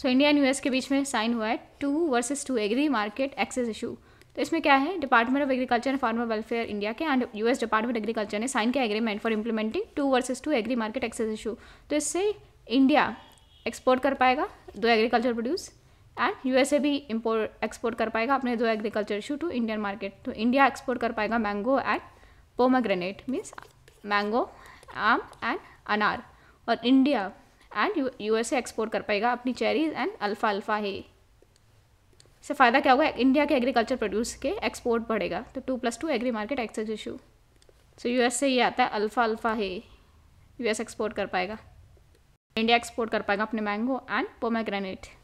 so India and US के बीच में sign हुआ है two versus two agri market access issue तो इसमें क्या है department of agriculture and farmer welfare India के and US department of agriculture ने साइन किया agreement for implementing two versus two agri market access issue तो इससे इंडिया एक्सपोर्ट कर पाएगा दो एग्रीकल्चर प्रोड्यूस एंड यूएसए भी इम्पोर्ट एक्सपोर्ट कर पाएगा अपने दो agriculture issue to Indian market तो इंडिया एक्सपोर्ट कर पाएगा mango and pomegranate means mango आम एंड अनार और इंडिया एंड यूएसए एक्सपोर्ट कर पाएगा अपनी चेरीज एंड अल्फा अल्फा है इससे फ़ायदा क्या होगा इंडिया के एग्रीकल्चर प्रोड्यूस के एक्सपोर्ट बढ़ेगा तो two plus two agri market access issue so U S A ये आता है अल्फ़ा अल्फ़ा है यू एस एक्सपोर्ट कर पाएगा इंडिया एक्सपोर्ट कर पाएगा अपने मैंगो एंड पोमेग्रेनेट